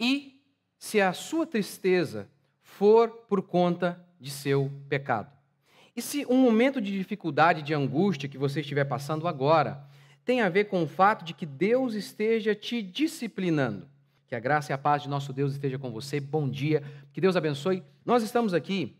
e se a sua tristeza for por conta de seu pecado. E se um momento de dificuldade, de angústia que você estiver passando agora, tem a ver com o fato de que Deus esteja te disciplinando. Que a graça e a paz de nosso Deus esteja com você. Bom dia. Que Deus abençoe. Nós estamos aqui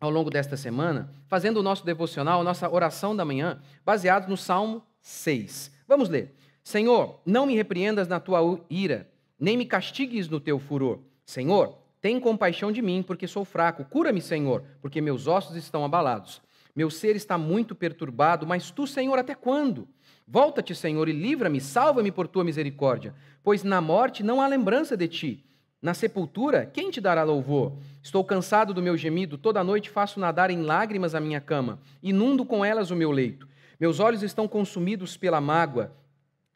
ao longo desta semana fazendo o nosso devocional, a nossa oração da manhã, baseado no Salmo 6. Vamos ler. Senhor, não me repreendas na tua ira nem me castigues no teu furor. Senhor, tem compaixão de mim, porque sou fraco. Cura-me, Senhor, porque meus ossos estão abalados. Meu ser está muito perturbado, mas tu, Senhor, até quando? Volta-te, Senhor, e livra-me, salva-me por tua misericórdia, pois na morte não há lembrança de ti. Na sepultura, quem te dará louvor? Estou cansado do meu gemido, toda noite faço nadar em lágrimas a minha cama, inundo com elas o meu leito. Meus olhos estão consumidos pela mágoa,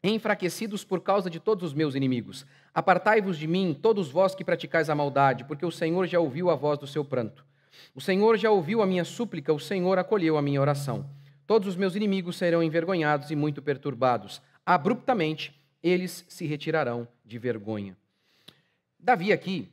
enfraquecidos por causa de todos os meus inimigos. Apartai-vos de mim, todos vós que praticais a maldade, porque o Senhor já ouviu a voz do seu pranto. O Senhor já ouviu a minha súplica, o Senhor acolheu a minha oração. Todos os meus inimigos serão envergonhados e muito perturbados. Abruptamente, eles se retirarão de vergonha. Davi, aqui,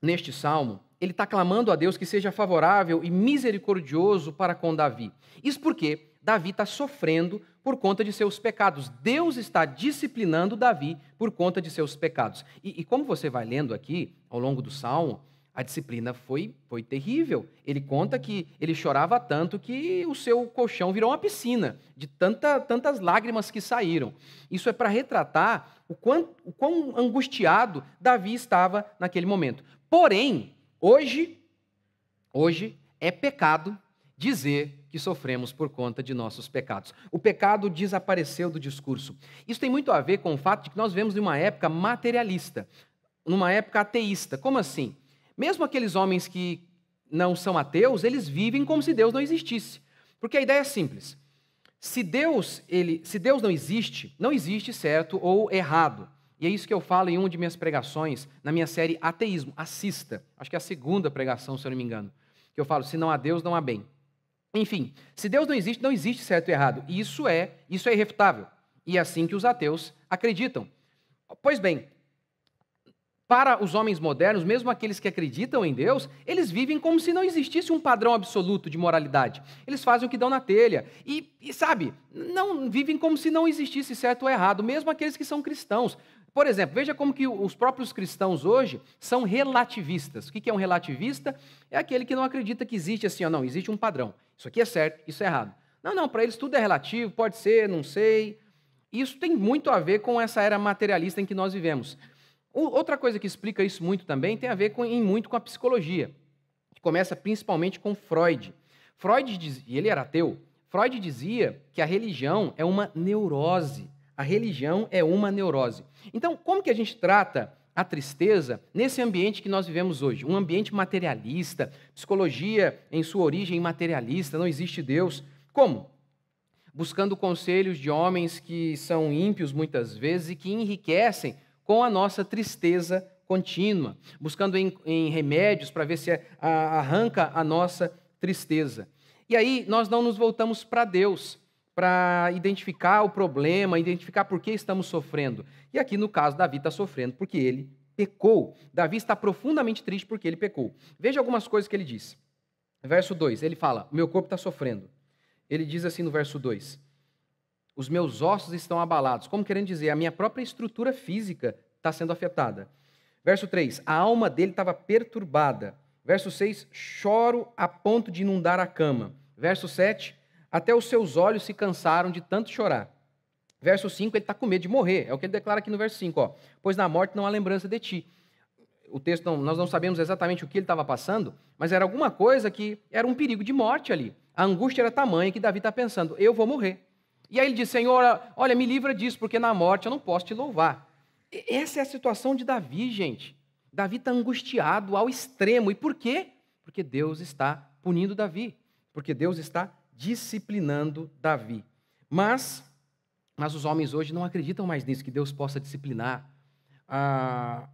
neste salmo, ele está clamando a Deus que seja favorável e misericordioso para com Davi. Isso porque Davi está sofrendo por conta de seus pecados. Deus está disciplinando Davi por conta de seus pecados. E, e como você vai lendo aqui, ao longo do salmo, a disciplina foi, foi terrível. Ele conta que ele chorava tanto que o seu colchão virou uma piscina, de tanta, tantas lágrimas que saíram. Isso é para retratar o o quão angustiado Davi estava naquele momento. Porém, hoje, hoje é pecado dizer que sofremos por conta de nossos pecados. O pecado desapareceu do discurso. Isso tem muito a ver com o fato de que nós vivemos numa época materialista, numa época ateísta. Como assim? Mesmo aqueles homens que não são ateus, eles vivem como se Deus não existisse. Porque a ideia é simples. Se Deus, ele, se Deus não existe, não existe certo ou errado. E é isso que eu falo em uma de minhas pregações, na minha série Ateísmo. Assista. Acho que é a segunda pregação, se eu não me engano. Que eu falo: se não há Deus, não há bem. Enfim, se Deus não existe, não existe certo e errado. E isso é, isso é irrefutável. E é assim que os ateus acreditam. Pois bem, para os homens modernos, mesmo aqueles que acreditam em Deus, eles vivem como se não existisse um padrão absoluto de moralidade. Eles fazem o que dão na telha. E, e sabe, não vivem como se não existisse certo ou errado, mesmo aqueles que são cristãos. Por exemplo, veja como que os próprios cristãos hoje são relativistas. O que é um relativista? É aquele que não acredita que existe assim, ó, não, existe um padrão. Isso aqui é certo, isso é errado. Não, não, para eles tudo é relativo, pode ser, não sei. Isso tem muito a ver com essa era materialista em que nós vivemos. Outra coisa que explica isso muito também tem a ver com, em muito com a psicologia, que começa principalmente com Freud. Freud dizia, e ele era ateu, Freud dizia que a religião é uma neurose. A religião é uma neurose. Então, como que a gente trata a tristeza nesse ambiente que nós vivemos hoje? Um ambiente materialista, psicologia em sua origem materialista, não existe Deus. Como? Buscando conselhos de homens que são ímpios muitas vezes e que enriquecem com a nossa tristeza contínua, buscando em, em remédios para ver se arranca a nossa tristeza. E aí nós não nos voltamos para Deus para identificar o problema, identificar por que estamos sofrendo. E aqui, no caso, Davi está sofrendo porque ele pecou. Davi está profundamente triste porque ele pecou. Veja algumas coisas que ele diz. Verso 2, ele fala: Meu corpo está sofrendo. Ele diz assim no verso 2: Os meus ossos estão abalados. Como querendo dizer, a minha própria estrutura física está sendo afetada. Verso 3, a alma dele estava perturbada. Verso 6, choro a ponto de inundar a cama. Verso 7, até os seus olhos se cansaram de tanto chorar. Verso 5, ele está com medo de morrer. É o que ele declara aqui no verso 5, ó. Pois na morte não há lembrança de ti. O texto, não, nós não sabemos exatamente o que ele estava passando, mas era alguma coisa que era um perigo de morte ali. A angústia era tamanha que Davi está pensando, eu vou morrer. E aí ele diz, Senhor, olha, me livra disso, porque na morte eu não posso te louvar. Essa é a situação de Davi, gente. Davi está angustiado ao extremo. E por quê? Porque Deus está punindo Davi. Porque Deus está disciplinando Davi. Mas, mas os homens hoje não acreditam mais nisso, que Deus possa disciplinar. A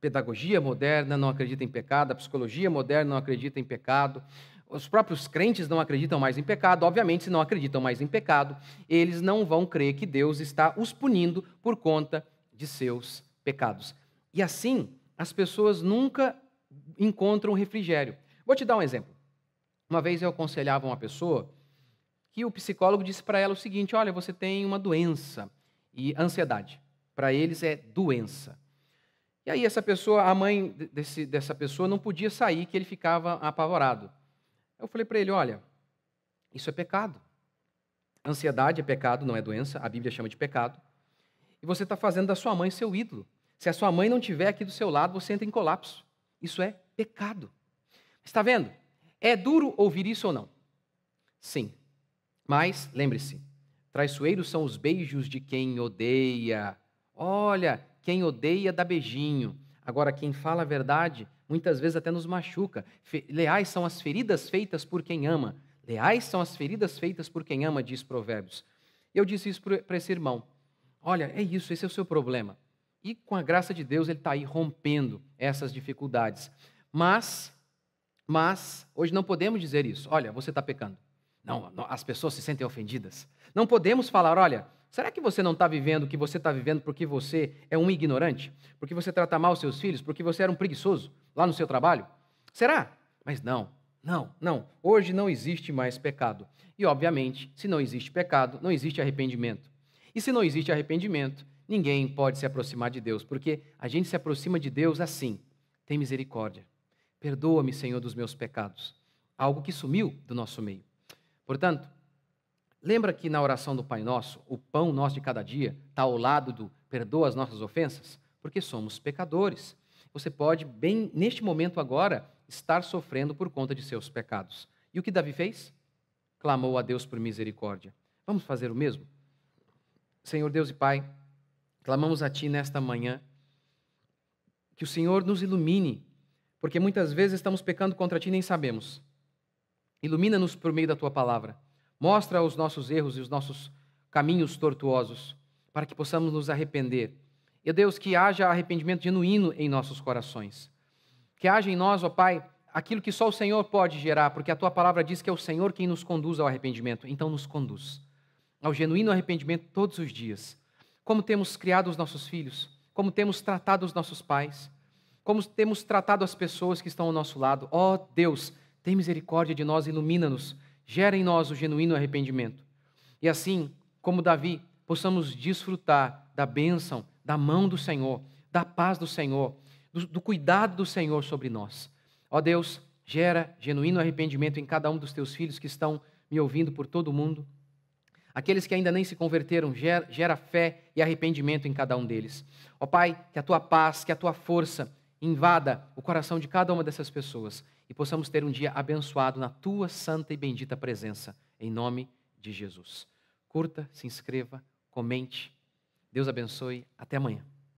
pedagogia moderna não acredita em pecado, a psicologia moderna não acredita em pecado. Os próprios crentes não acreditam mais em pecado, obviamente, se não acreditam mais em pecado, eles não vão crer que Deus está os punindo por conta de seus pecados. E assim, as pessoas nunca encontram refrigério. Vou te dar um exemplo. Uma vez eu aconselhava uma pessoa que o psicólogo disse para ela o seguinte: olha, você tem uma doença e ansiedade. Para eles é doença. E aí essa pessoa, a mãe desse, dessa pessoa não podia sair, que ele ficava apavorado. Eu falei para ele, olha, isso é pecado. Ansiedade é pecado, não é doença. A Bíblia chama de pecado. E você está fazendo da sua mãe seu ídolo. Se a sua mãe não estiver aqui do seu lado, você entra em colapso. Isso é pecado. Está vendo? É duro ouvir isso ou não? Sim, mas, lembre-se, traiçoeiros são os beijos de quem odeia. Olha, quem odeia dá beijinho. Agora, quem fala a verdade, muitas vezes até nos machuca. Leais são as feridas feitas por quem ama. Leais são as feridas feitas por quem ama, diz Provérbios. Eu disse isso para esse irmão. Olha, é isso, esse é o seu problema. E com a graça de Deus, ele está aí rompendo essas dificuldades. Mas, mas, hoje não podemos dizer isso. Olha, você está pecando. Não, as pessoas se sentem ofendidas. Não podemos falar, olha, será que você não está vivendo o que você está vivendo porque você é um ignorante? Porque você trata mal os seus filhos? Porque você era um preguiçoso lá no seu trabalho? Será? Mas não, não, não. Hoje não existe mais pecado. E, obviamente, se não existe pecado, não existe arrependimento. E se não existe arrependimento, ninguém pode se aproximar de Deus, porque a gente se aproxima de Deus assim: tem misericórdia. Perdoa-me, Senhor, dos meus pecados. Algo que sumiu do nosso meio. Portanto, lembra que na oração do Pai Nosso, o pão nosso de cada dia está ao lado do perdoa as nossas ofensas? Porque somos pecadores. Você pode, bem neste momento agora, estar sofrendo por conta de seus pecados. E o que Davi fez? Clamou a Deus por misericórdia. Vamos fazer o mesmo? Senhor Deus e Pai, clamamos a Ti nesta manhã que o Senhor nos ilumine, porque muitas vezes estamos pecando contra Ti e nem sabemos. Ilumina-nos por meio da tua palavra. Mostra os nossos erros e os nossos caminhos tortuosos, para que possamos nos arrepender. E Deus, que haja arrependimento genuíno em nossos corações. Que haja em nós, ó Pai, aquilo que só o Senhor pode gerar, porque a tua palavra diz que é o Senhor quem nos conduz ao arrependimento. Então, nos conduz ao genuíno arrependimento todos os dias. Como temos criado os nossos filhos, como temos tratado os nossos pais, como temos tratado as pessoas que estão ao nosso lado. Ó Deus, tem misericórdia de nós, ilumina-nos, gera em nós o genuíno arrependimento. E assim, como Davi, possamos desfrutar da bênção, da mão do Senhor, da paz do Senhor, do, do cuidado do Senhor sobre nós. Ó Deus, gera genuíno arrependimento em cada um dos teus filhos que estão me ouvindo por todo o mundo. Aqueles que ainda nem se converteram, gera, gera, fé e arrependimento em cada um deles. Ó Pai, que a tua paz, que a tua força invada o coração de cada uma dessas pessoas e possamos ter um dia abençoado na tua santa e bendita presença, em nome de Jesus. Curta, se inscreva, comente. Deus abençoe. Até amanhã.